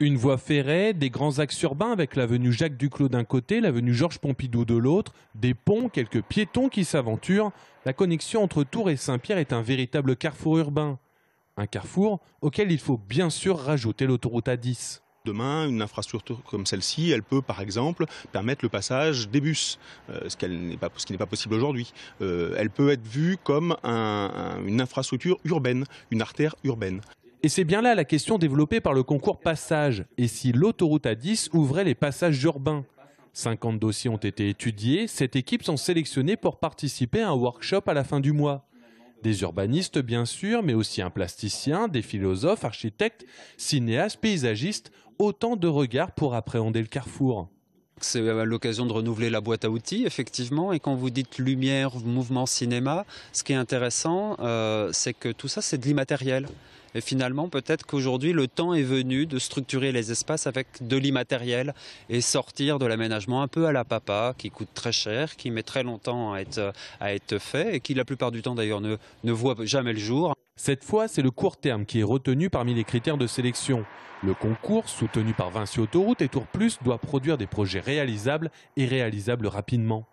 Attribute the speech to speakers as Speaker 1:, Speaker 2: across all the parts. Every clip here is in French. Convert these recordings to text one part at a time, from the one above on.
Speaker 1: une voie ferrée, des grands axes urbains avec l'avenue Jacques Duclos d'un côté, l'avenue Georges Pompidou de l'autre, des ponts, quelques piétons qui s'aventurent, la connexion entre Tours et Saint-Pierre est un véritable
Speaker 2: carrefour urbain. Un carrefour auquel il faut bien sûr rajouter l'autoroute A10. Demain, une infrastructure comme celle-ci, elle peut par exemple permettre le passage des bus, euh, ce, qui n'est pas possible aujourd'hui. Euh, elle peut être vue comme une infrastructure urbaine, une artère urbaine. Et c'est bien là la question développée par le concours Passage.
Speaker 1: Et si l'autoroute A10 ouvrait les passages urbains 50 dossiers ont été étudiés, cette équipe sont sélectionnées pour participer à un workshop à la fin du mois. Des urbanistes bien sûr, mais aussi un plasticien, des philosophes, architectes, cinéastes, paysagistes, autant de regards pour appréhender le carrefour.
Speaker 3: C'est l'occasion de renouveler la boîte à outils, effectivement. Et quand vous dites lumière, mouvement, cinéma, ce qui est intéressant, euh, c'est que tout ça, c'est de l'immatériel. Et finalement, peut-être qu'aujourd'hui, le temps est venu de structurer les espaces avec de l'immatériel et sortir de l'aménagement un peu à la papa, qui coûte très cher, qui met très longtemps à être, fait et qui, la plupart du temps d'ailleurs, ne voit jamais le jour. Cette fois, c'est le court terme qui est retenu parmi les critères de sélection. Le concours,
Speaker 1: soutenu par Vinci Autoroute et Tour Plus, doit produire des projets réalisables et réalisables rapidement.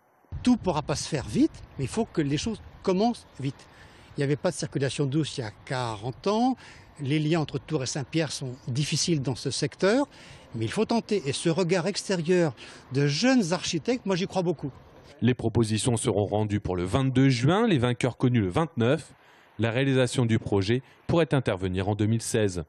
Speaker 4: Tout ne pourra pas se faire vite, mais il faut que les choses commencent vite. Il n'y avait pas de circulation douce il y a 40 ans. Les liens entre Tours et Saint-Pierre sont difficiles dans ce secteur, mais il faut tenter. Et ce regard extérieur de jeunes architectes, moi j'y crois beaucoup.
Speaker 1: Les propositions seront rendues pour le 22 juin, les vainqueurs connus le 29 la réalisation du projet pourrait intervenir en 2016.